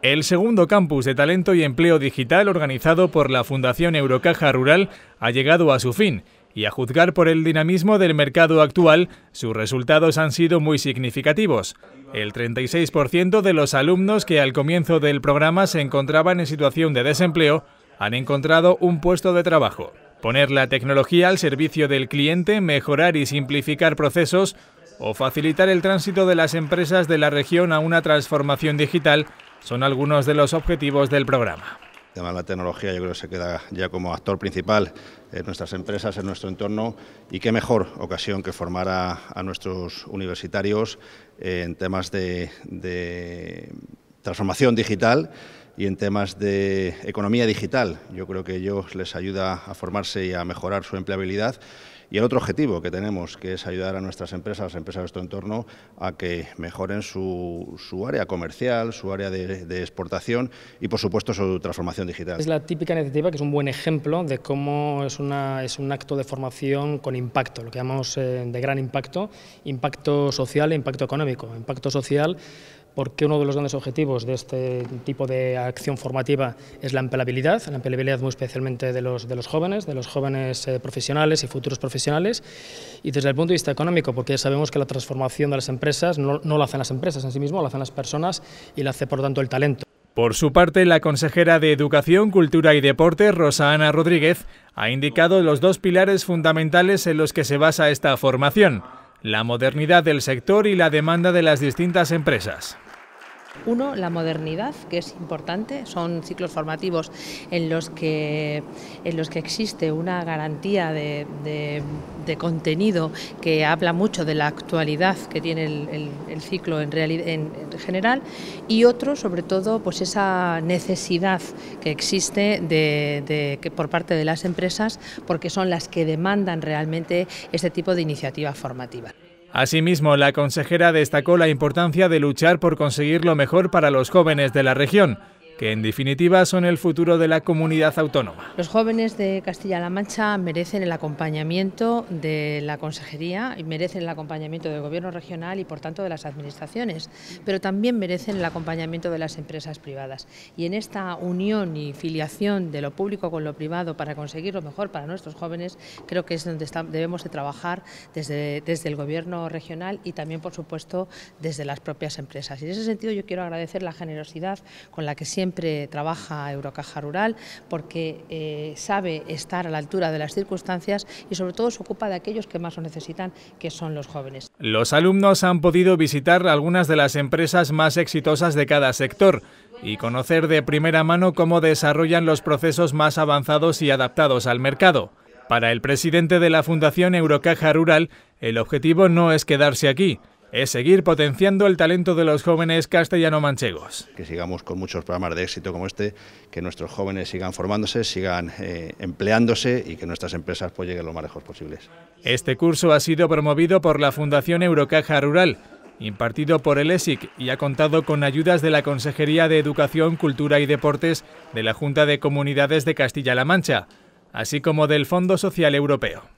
El segundo campus de talento y empleo digital organizado por la Fundación Eurocaja Rural ha llegado a su fin y a juzgar por el dinamismo del mercado actual, sus resultados han sido muy significativos. El 36% de los alumnos que al comienzo del programa se encontraban en situación de desempleo han encontrado un puesto de trabajo. Poner la tecnología al servicio del cliente, mejorar y simplificar procesos o facilitar el tránsito de las empresas de la región a una transformación digital son algunos de los objetivos del programa. El tema la tecnología yo creo que se queda ya como actor principal en nuestras empresas, en nuestro entorno, y qué mejor ocasión que formar a, nuestros universitarios en temas de, de transformación digital y en temas de economía digital. Yo creo que ellos les ayuda a formarse y a mejorar su empleabilidad y el otro objetivo que tenemos, que es ayudar a nuestras empresas, a las empresas de nuestro entorno, a que mejoren su, su área comercial, su área de, exportación y, por supuesto, su transformación digital. Es la típica iniciativa que es un buen ejemplo de cómo es, una, es un acto de formación con impacto, lo que llamamos eh, de gran impacto, impacto social e impacto económico. Impacto social porque uno de los grandes objetivos de este tipo de acción formativa es la empleabilidad, la empleabilidad muy especialmente de los, jóvenes, de los jóvenes eh, profesionales y futuros profesionales, y desde el punto de vista económico, porque sabemos que la transformación de las empresas no, no la hacen las empresas en sí mismo, la hacen las personas y la hace por tanto el talento. Por su parte, la consejera de Educación, Cultura y Deporte, Rosa Ana Rodríguez, ha indicado los dos pilares fundamentales en los que se basa esta formación la modernidad del sector y la demanda de las distintas empresas. Uno, la modernidad, que es importante. Son ciclos formativos en los que, en los que existe una garantía de, contenido que habla mucho de la actualidad que tiene el, ciclo en, general. Y otro, sobre todo, pues esa necesidad que existe por parte de las empresas, porque son las que demandan realmente este tipo de iniciativas formativas. Asimismo, la consejera destacó la importancia de luchar por conseguir lo mejor para los jóvenes de la región, que en definitiva son el futuro de la comunidad autónoma. Los jóvenes de Castilla-La Mancha merecen el acompañamiento de la Consejería y merecen el acompañamiento del Gobierno regional y por tanto de las administraciones, pero también merecen el acompañamiento de las empresas privadas. Y en esta unión y filiación de lo público con lo privado para conseguir lo mejor para nuestros jóvenes, creo que es donde debemos de trabajar desde, desde el Gobierno regional y también, por supuesto, desde las propias empresas. Y en ese sentido yo quiero agradecer la generosidad con la que siempre siempre trabaja Eurocaja Rural porque eh, sabe estar a la altura de las circunstancias y sobre todo se ocupa de aquellos que más lo necesitan, que son los jóvenes. Los alumnos han podido visitar algunas de las empresas más exitosas de cada sector y conocer de primera mano cómo desarrollan los procesos más avanzados y adaptados al mercado. Para el presidente de la Fundación Eurocaja Rural, el objetivo no es quedarse aquí, es seguir potenciando el talento de los jóvenes castellano-manchegos. Que sigamos con muchos programas de éxito como este, que nuestros jóvenes sigan formándose, sigan eh, empleándose y que nuestras empresas pues, lleguen lo más lejos posibles. Este curso ha sido promovido por la Fundación Eurocaja Rural, impartido por el ESIC y ha contado con ayudas de la Consejería de Educación, Cultura y Deportes de la Junta de Comunidades de Castilla-La Mancha, así como del Fondo Social Europeo.